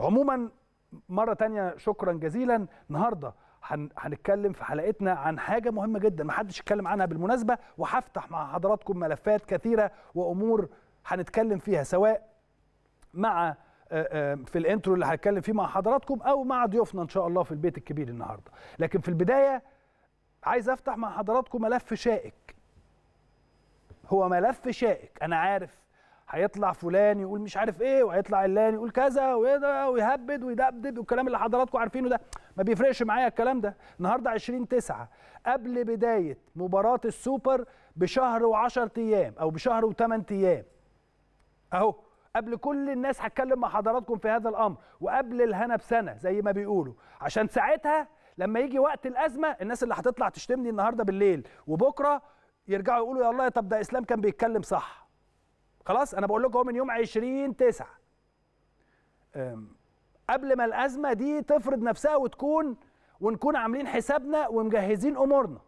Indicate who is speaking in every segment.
Speaker 1: عموما مره تانية شكرا جزيلا النهارده هنتكلم في حلقتنا عن حاجه مهمه جدا ما حدش يتكلم عنها بالمناسبه وهفتح مع حضراتكم ملفات كثيره وامور هنتكلم فيها سواء مع في الانترو اللي هتكلم فيه مع حضراتكم او مع ضيوفنا ان شاء الله في البيت الكبير النهارده لكن في البدايه عايز افتح مع حضراتكم ملف شائك هو ملف شائك انا عارف هيطلع فلان يقول مش عارف ايه وهيطلع علان يقول كذا ويهبد ويدبدب والكلام اللي حضراتكم عارفينه ده ما بيفرقش معايا الكلام ده النهارده 20 9 قبل بدايه مباراه السوبر بشهر و10 ايام او بشهر و8 ايام اهو قبل كل الناس هتكلم مع حضراتكم في هذا الامر وقبل الهنا بسنه زي ما بيقولوا عشان ساعتها لما يجي وقت الازمه الناس اللي هتطلع تشتمني النهارده بالليل وبكره يرجعوا يقولوا يا الله طب ده اسلام كان بيتكلم صح خلاص انا بقول لكم هو من يوم 20 9 قبل ما الازمه دي تفرض نفسها وتكون ونكون عاملين حسابنا ومجهزين امورنا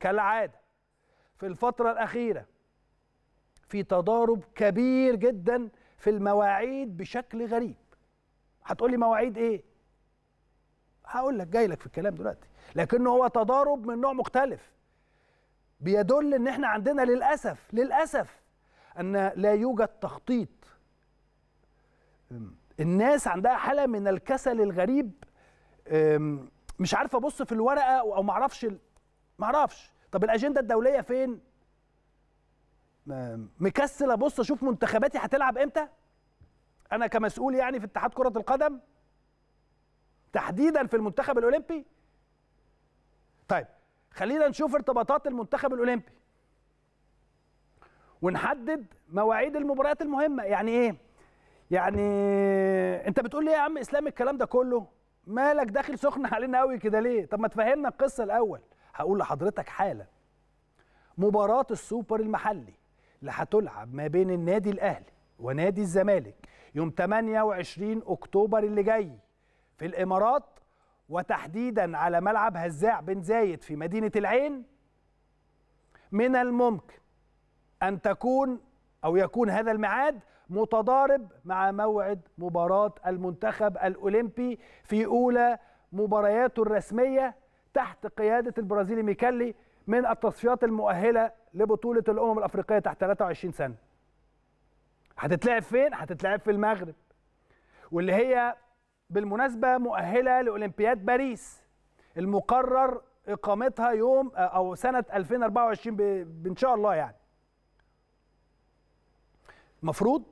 Speaker 1: كالعاده في الفتره الاخيره في تضارب كبير جدا في المواعيد بشكل غريب هتقول لي مواعيد ايه هقول لك جاي لك في الكلام دلوقتي لكنه هو تضارب من نوع مختلف بيدل ان احنا عندنا للاسف للاسف ان لا يوجد تخطيط الناس عندها حاله من الكسل الغريب مش عارفه ابص في الورقه او ما اعرفش ما اعرفش طب الاجنده الدوليه فين مكسل ابص اشوف منتخباتي هتلعب امتى انا كمسؤول يعني في اتحاد كره القدم تحديدا في المنتخب الاولمبي طيب خلينا نشوف ارتباطات المنتخب الاولمبي ونحدد مواعيد المباريات المهمه يعني ايه يعني انت بتقول لي إيه يا عم اسلام الكلام ده كله مالك داخل سخن علينا قوي كده ليه طب ما تفهمنا القصه الاول هقول لحضرتك حالا مباراه السوبر المحلي اللي هتلعب ما بين النادي الاهلي ونادي الزمالك يوم 28 اكتوبر اللي جاي في الامارات وتحديدا على ملعب هزاع بن زايد في مدينه العين من الممكن أن تكون أو يكون هذا الميعاد متضارب مع موعد مباراة المنتخب الأولمبي في أولى مبارياته الرسمية تحت قيادة البرازيلي ميكالي من التصفيات المؤهلة لبطولة الأمم الأفريقية تحت 23 سنة هتتلعب فين؟ هتتلعب في المغرب واللي هي بالمناسبة مؤهلة لأولمبياد باريس المقرر إقامتها يوم أو سنة 2024 ان شاء الله يعني مفروض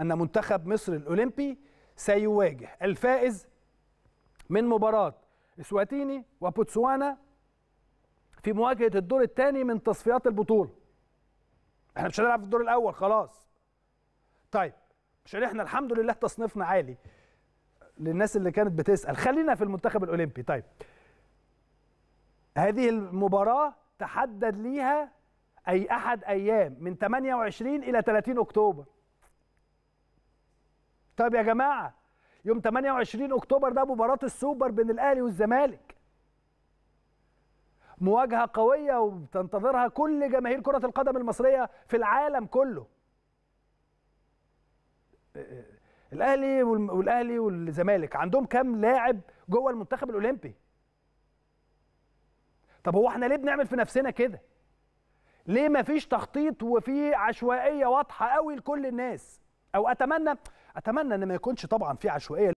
Speaker 1: أن منتخب مصر الأولمبي سيواجه الفائز من مباراة إسواتيني وبوتسوانا في مواجهة الدور الثاني من تصفيات البطولة احنا مش هنلعب في الدور الأول خلاص طيب عشان احنا الحمد لله تصنيفنا عالي للناس اللي كانت بتسأل خلينا في المنتخب الأولمبي طيب هذه المباراة تحدد ليها أي أحد أيام من 28 إلى 30 أكتوبر طب يا جماعة يوم 28 أكتوبر ده مباراة السوبر بين الأهلي والزمالك مواجهة قوية وبتنتظرها كل جماهير كرة القدم المصرية في العالم كله الأهلي والأهلي والزمالك عندهم كام لاعب جوه المنتخب الأولمبي طب هو احنا ليه بنعمل في نفسنا كده ليه ما فيش تخطيط وفي عشوائيه واضحه قوي لكل الناس او اتمنى اتمنى ان ما يكونش طبعا في عشوائيه